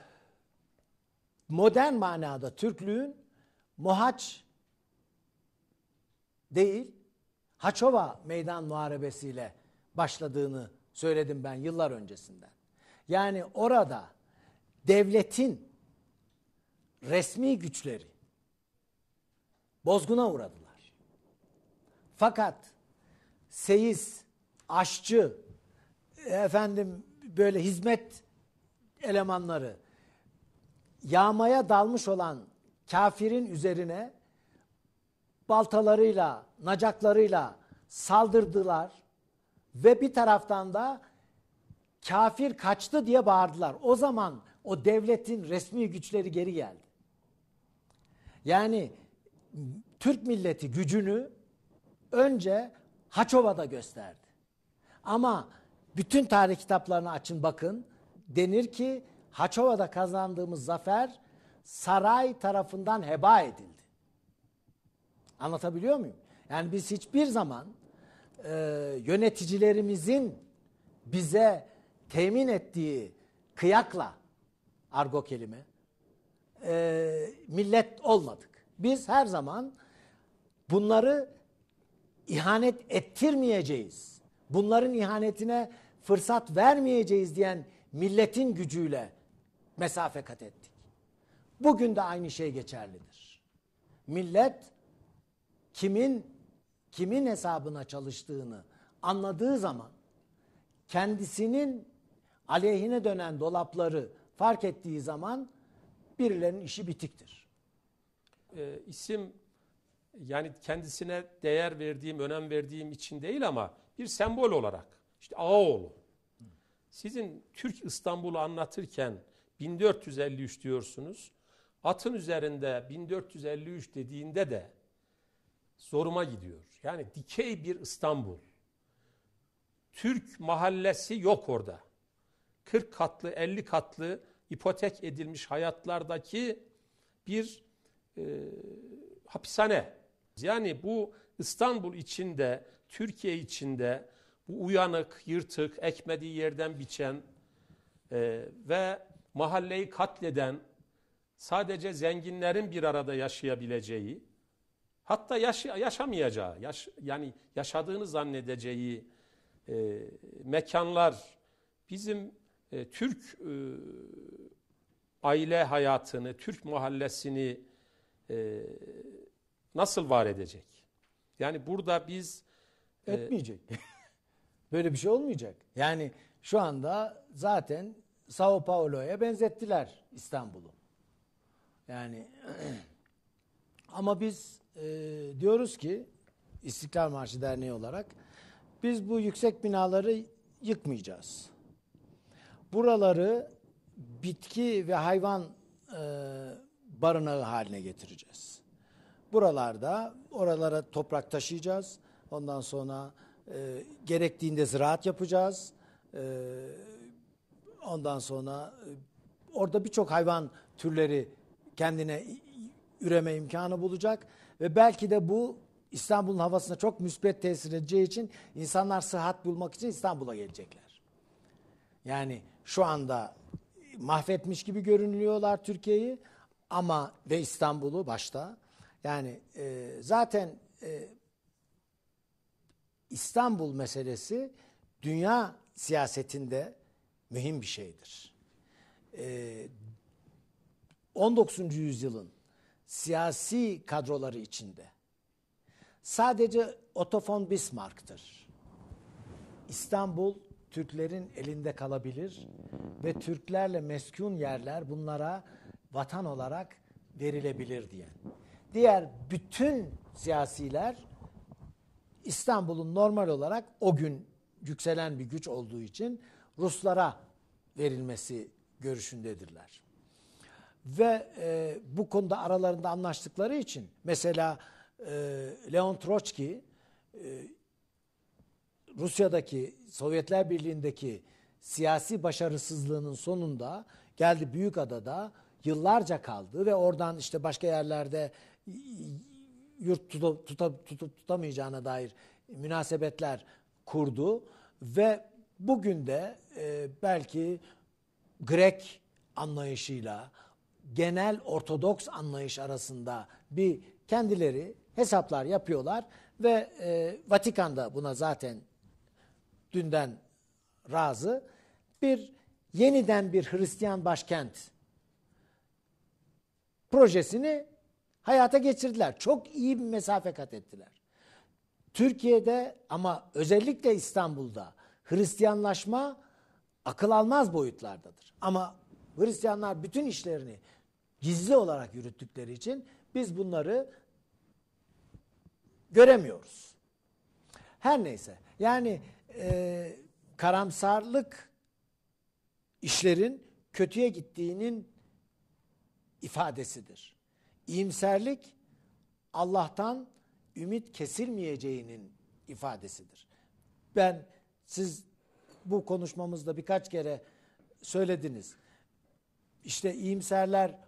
modern manada Türklüğün Mohaç değil Haçova meydan muharebesiyle başladığını söyledim ben yıllar öncesinden. Yani orada devletin resmi güçleri bozguna uğradılar. Fakat seyiz, aşçı, efendim böyle hizmet elemanları yağmaya dalmış olan kafirin üzerine baltalarıyla, nacaklarıyla saldırdılar ve bir taraftan da kafir kaçtı diye bağırdılar. O zaman o devletin resmi güçleri geri geldi. Yani Türk milleti gücünü önce Haçova'da gösterdi. Ama bütün tarih kitaplarını açın bakın. Denir ki Haçova'da kazandığımız zafer saray tarafından heba edildi. Anlatabiliyor muyum? Yani biz hiçbir zaman e, yöneticilerimizin bize temin ettiği kıyakla argo kelime e, millet olmadık. Biz her zaman bunları ihanet ettirmeyeceğiz. Bunların ihanetine fırsat vermeyeceğiz diyen milletin gücüyle mesafe kat ettik. Bugün de aynı şey geçerlidir. Millet kimin kimin hesabına çalıştığını anladığı zaman kendisinin aleyhine dönen dolapları fark ettiği zaman birilerinin işi bitiktir. E, isim yani kendisine değer verdiğim, önem verdiğim için değil ama bir sembol olarak. işte Ağaoğlu. Sizin Türk İstanbul'u anlatırken 1453 diyorsunuz. Atın üzerinde 1453 dediğinde de zoruma gidiyor. Yani dikey bir İstanbul. Türk mahallesi yok orada. 40 katlı, 50 katlı ipotek edilmiş hayatlardaki bir e, hapishane. Yani bu İstanbul içinde, Türkiye içinde bu uyanık, yırtık, ekmediği yerden biçen e, ve mahalleyi katleden, sadece zenginlerin bir arada yaşayabileceği, Hatta yaş, yaşamayacağı, yaş, yani yaşadığını zannedeceği e, mekanlar bizim e, Türk e, aile hayatını, Türk mahallesini e, nasıl var edecek? Yani burada biz... E, Etmeyecek. Böyle bir şey olmayacak. Yani şu anda zaten Sao Paulo'ya benzettiler İstanbul'u. Yani ama biz e, diyoruz ki İstiklal Marşı Derneği olarak biz bu yüksek binaları yıkmayacağız. Buraları bitki ve hayvan e, barınağı haline getireceğiz. Buralarda oralara toprak taşıyacağız. Ondan sonra e, gerektiğinde ziraat yapacağız. E, ondan sonra e, orada birçok hayvan türleri kendine üreme imkanı bulacak ve belki de bu İstanbul'un havasına çok müspet tesir edeceği için insanlar sıhhat bulmak için İstanbul'a gelecekler. Yani şu anda mahvetmiş gibi görünüyorlar Türkiye'yi ama ve İstanbul'u başta. Yani e, zaten e, İstanbul meselesi dünya siyasetinde mühim bir şeydir. E, 19. yüzyılın siyasi kadroları içinde. Sadece Otofon Bismarck'tır. İstanbul Türklerin elinde kalabilir ve Türklerle meskun yerler bunlara vatan olarak verilebilir diye. Diğer bütün siyasiler İstanbul'un normal olarak o gün yükselen bir güç olduğu için Ruslara verilmesi görüşündedirler ve e, bu konuda aralarında anlaştıkları için mesela e, Leon Trotsky e, Rusya'daki Sovyetler Birliği'ndeki siyasi başarısızlığının sonunda geldi Büyük Adada yıllarca kaldı ve oradan işte başka yerlerde yurt tuta, tuta, tutamayacağına dair münasebetler kurdu ve bugün de e, belki Grek anlayışıyla, genel ortodoks anlayış arasında bir kendileri hesaplar yapıyorlar ve e, Vatikan buna zaten dünden razı bir yeniden bir Hristiyan başkent projesini hayata geçirdiler. Çok iyi bir mesafe kat ettiler. Türkiye'de ama özellikle İstanbul'da Hristiyanlaşma akıl almaz boyutlardadır. Ama Hristiyanlar bütün işlerini gizli olarak yürüttükleri için biz bunları göremiyoruz. Her neyse yani e, karamsarlık işlerin kötüye gittiğinin ifadesidir. İyimserlik Allah'tan ümit kesilmeyeceğinin ifadesidir. Ben siz bu konuşmamızda birkaç kere söylediniz. İşte iyimserler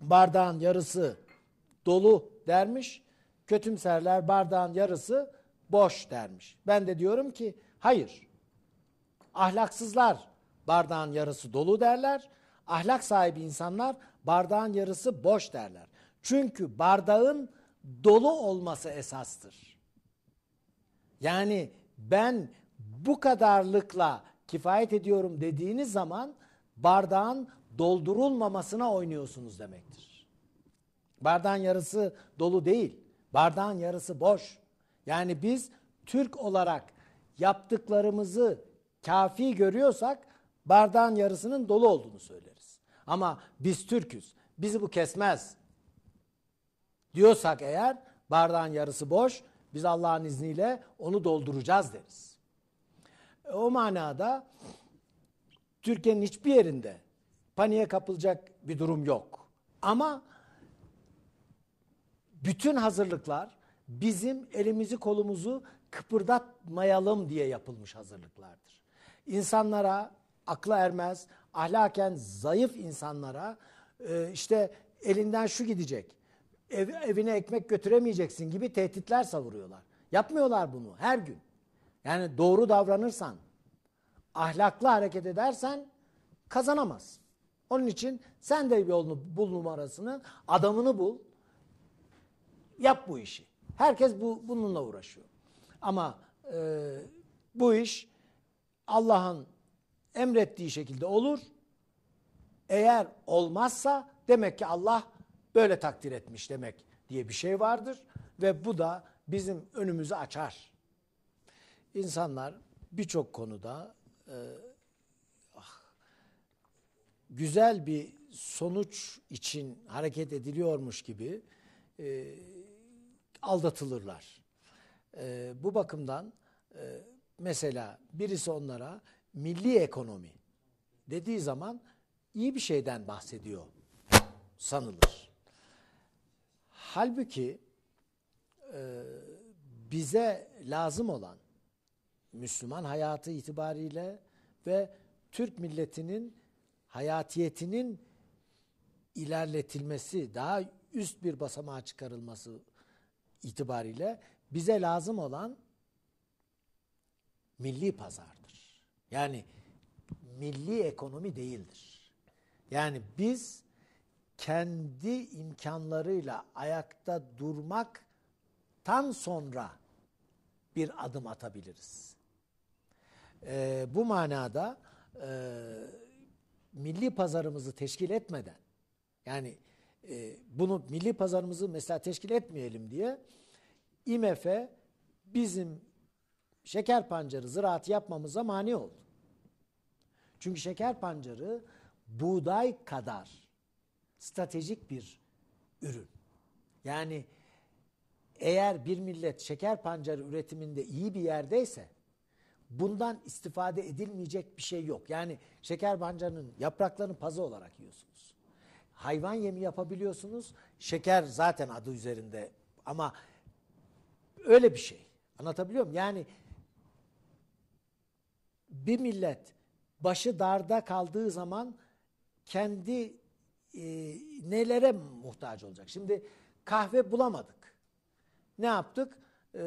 bardağın yarısı dolu dermiş. Kötümserler bardağın yarısı boş dermiş. Ben de diyorum ki hayır. Ahlaksızlar bardağın yarısı dolu derler. Ahlak sahibi insanlar bardağın yarısı boş derler. Çünkü bardağın dolu olması esastır. Yani ben bu kadarlıkla kifayet ediyorum dediğiniz zaman bardağın doldurulmamasına oynuyorsunuz demektir. Bardağın yarısı dolu değil. Bardağın yarısı boş. Yani biz Türk olarak yaptıklarımızı kafi görüyorsak bardağın yarısının dolu olduğunu söyleriz. Ama biz Türküz. Bizi bu kesmez. Diyorsak eğer bardağın yarısı boş. Biz Allah'ın izniyle onu dolduracağız deriz. O manada Türkiye'nin hiçbir yerinde paniğe kapılacak bir durum yok. Ama bütün hazırlıklar bizim elimizi kolumuzu kıpırdatmayalım diye yapılmış hazırlıklardır. İnsanlara akla ermez, ahlaken zayıf insanlara e, işte elinden şu gidecek, ev, evine ekmek götüremeyeceksin gibi tehditler savuruyorlar. Yapmıyorlar bunu her gün. Yani doğru davranırsan, ahlaklı hareket edersen kazanamazsın. Onun için sen de yolunu bul numarasını, adamını bul. Yap bu işi. Herkes bu bununla uğraşıyor. Ama e, bu iş Allah'ın emrettiği şekilde olur. Eğer olmazsa demek ki Allah böyle takdir etmiş demek diye bir şey vardır. Ve bu da bizim önümüzü açar. İnsanlar birçok konuda e, güzel bir sonuç için hareket ediliyormuş gibi e, aldatılırlar. E, bu bakımdan e, mesela birisi onlara milli ekonomi dediği zaman iyi bir şeyden bahsediyor sanılır. Halbuki e, bize lazım olan Müslüman hayatı itibariyle ve Türk milletinin hayatiyetinin ilerletilmesi, daha üst bir basamağa çıkarılması itibariyle bize lazım olan milli pazardır. Yani milli ekonomi değildir. Yani biz kendi imkanlarıyla ayakta durmaktan sonra bir adım atabiliriz. Ee, bu manada e, milli pazarımızı teşkil etmeden yani e, bunu milli pazarımızı mesela teşkil etmeyelim diye IMF bizim şeker pancarı ziraat yapmamıza mani oldu. Çünkü şeker pancarı buğday kadar stratejik bir ürün. Yani eğer bir millet şeker pancarı üretiminde iyi bir yerdeyse bundan istifade edilmeyecek bir şey yok. Yani şeker bancanın yapraklarını pazı olarak yiyorsunuz. Hayvan yemi yapabiliyorsunuz. Şeker zaten adı üzerinde ama öyle bir şey. Anlatabiliyor muyum? Yani bir millet başı darda kaldığı zaman kendi e, nelere muhtaç olacak? Şimdi kahve bulamadık. Ne yaptık? E,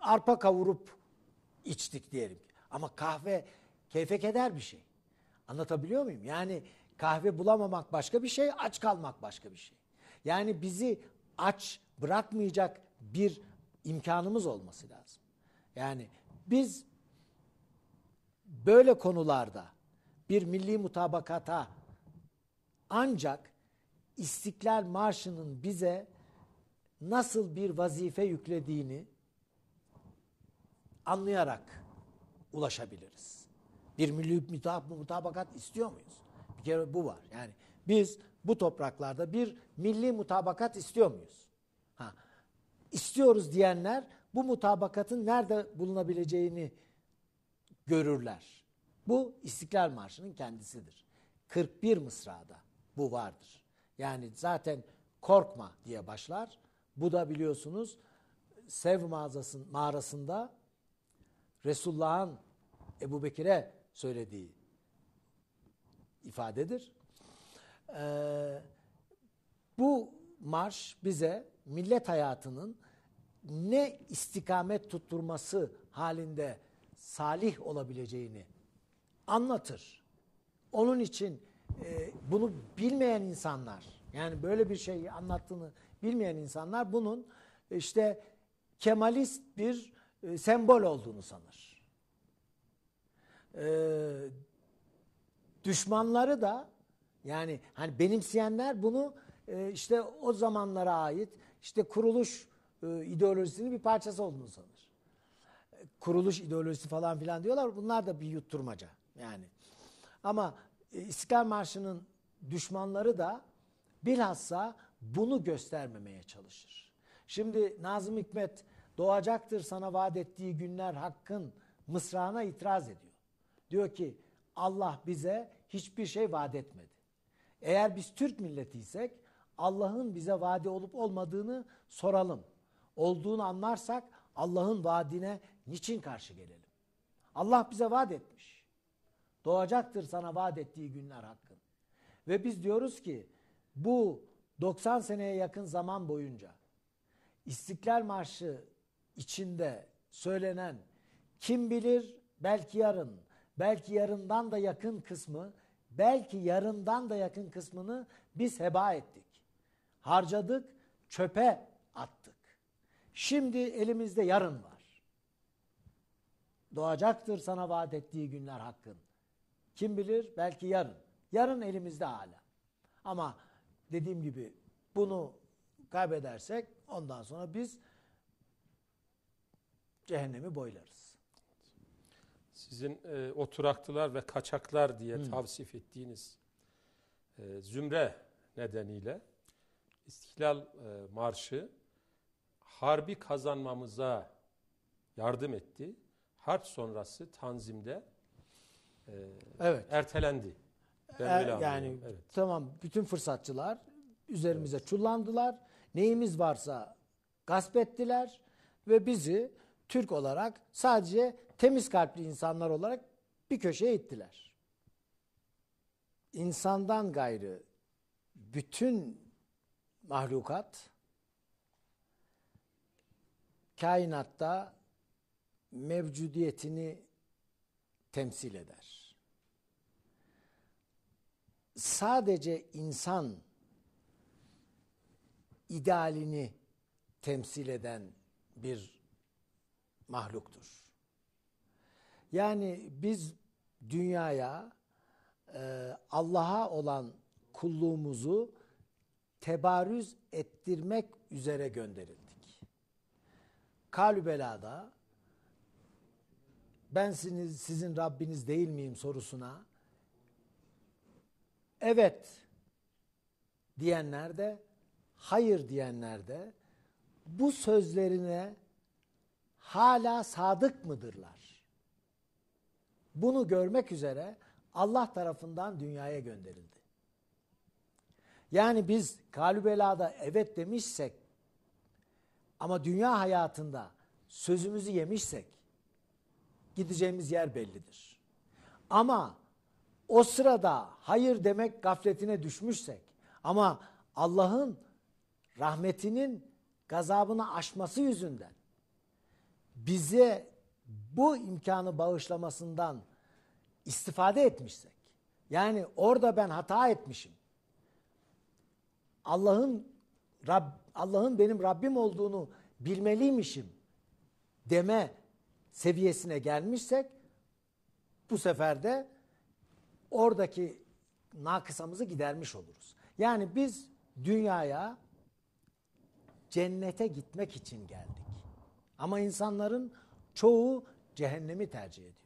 arpa kavurup içtik diyelim ki. Ama kahve keyfe keder bir şey. Anlatabiliyor muyum? Yani kahve bulamamak başka bir şey, aç kalmak başka bir şey. Yani bizi aç bırakmayacak bir imkanımız olması lazım. Yani biz böyle konularda bir milli mutabakata ancak İstiklal Marşı'nın bize nasıl bir vazife yüklediğini anlayarak ulaşabiliriz. Bir milli mutabakat istiyor muyuz? Bir kere bu var. Yani biz bu topraklarda bir milli mutabakat istiyor muyuz? Ha, istiyoruz diyenler bu mutabakatın nerede bulunabileceğini görürler. Bu İstiklal Marşı'nın kendisidir. 41 mısrada bu vardır. Yani zaten korkma diye başlar. Bu da biliyorsunuz Sev mağazasının mağarasında Resulullah'ın Ebu Bekir'e söylediği ifadedir. Ee, bu marş bize millet hayatının ne istikamet tutturması halinde salih olabileceğini anlatır. Onun için e, bunu bilmeyen insanlar, yani böyle bir şeyi anlattığını bilmeyen insanlar bunun işte kemalist bir e, sembol olduğunu sanır. E, düşmanları da yani hani benimseyenler bunu e, işte o zamanlara ait işte kuruluş e, ideolojisinin bir parçası olduğunu sanır. E, kuruluş ideolojisi falan filan diyorlar. Bunlar da bir yutturmaca yani. Ama e, İstiklal Marşı'nın düşmanları da bilhassa bunu göstermemeye çalışır. Şimdi Nazım Hikmet doğacaktır sana vaat ettiği günler hakkın mısrağına itiraz ediyor. Diyor ki Allah bize hiçbir şey vaat etmedi. Eğer biz Türk milletiysek Allah'ın bize vaadi olup olmadığını soralım. Olduğunu anlarsak Allah'ın vaadine niçin karşı gelelim? Allah bize vaat etmiş. Doğacaktır sana vaat ettiği günler hakkın. Ve biz diyoruz ki bu 90 seneye yakın zaman boyunca İstiklal Marşı içinde söylenen kim bilir belki yarın, belki yarından da yakın kısmı, belki yarından da yakın kısmını biz heba ettik. Harcadık, çöpe attık. Şimdi elimizde yarın var. Doğacaktır sana vaat ettiği günler hakkın. Kim bilir belki yarın. Yarın elimizde hala. Ama dediğim gibi bunu kaybedersek ondan sonra biz cehennemi boylarız. Sizin e, oturaklılar ve kaçaklar diye Hı. Hmm. tavsif ettiğiniz e, zümre nedeniyle İstiklal e, Marşı harbi kazanmamıza yardım etti. Harp sonrası tanzimde e, evet. ertelendi. Er, yani evet. tamam bütün fırsatçılar üzerimize evet. çullandılar. Neyimiz varsa gasp ettiler ve bizi Türk olarak sadece temiz kalpli insanlar olarak bir köşeye ittiler. İnsandan gayrı bütün mahlukat kainatta mevcudiyetini temsil eder. Sadece insan idealini temsil eden bir mahluktur. Yani biz dünyaya e, Allah'a olan kulluğumuzu tebarüz ettirmek üzere gönderildik. Kalübela'da ben sizin, sizin Rabbiniz değil miyim sorusuna evet diyenler de hayır diyenler de bu sözlerine hala sadık mıdırlar? Bunu görmek üzere Allah tarafından dünyaya gönderildi. Yani biz Kalübela'da evet demişsek ama dünya hayatında sözümüzü yemişsek gideceğimiz yer bellidir. Ama o sırada hayır demek gafletine düşmüşsek ama Allah'ın rahmetinin gazabını aşması yüzünden bize bu imkanı bağışlamasından istifade etmişsek, yani orada ben hata etmişim. Allah'ın Rab, Allah'ın benim Rabbim olduğunu bilmeliymişim deme seviyesine gelmişsek bu sefer de oradaki nakısamızı gidermiş oluruz. Yani biz dünyaya cennete gitmek için geldik. Ama insanların çoğu cehennemi tercih ediyor.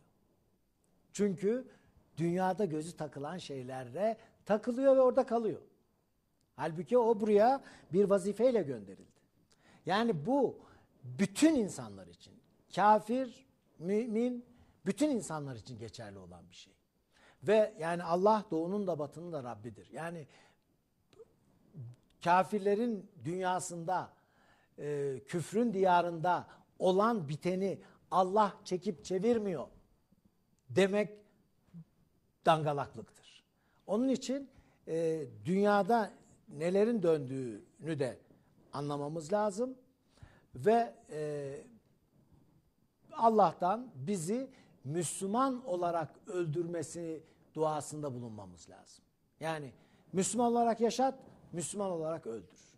Çünkü dünyada gözü takılan şeylerle takılıyor ve orada kalıyor. Halbuki o buraya bir vazifeyle gönderildi. Yani bu bütün insanlar için kafir, mümin, bütün insanlar için geçerli olan bir şey. Ve yani Allah doğunun da batının da Rabbidir. Yani kafirlerin dünyasında, e, küfrün diyarında olan biteni Allah çekip çevirmiyor demek dangalaklıktır. Onun için e, dünyada nelerin döndüğünü de anlamamız lazım ve e, Allah'tan bizi Müslüman olarak öldürmesi duasında bulunmamız lazım. Yani Müslüman olarak yaşat, Müslüman olarak öldür.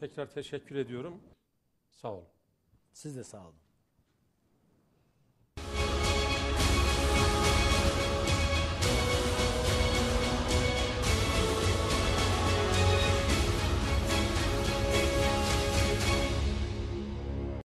Tekrar teşekkür ediyorum. Sağ olun. Siz de sağ olun.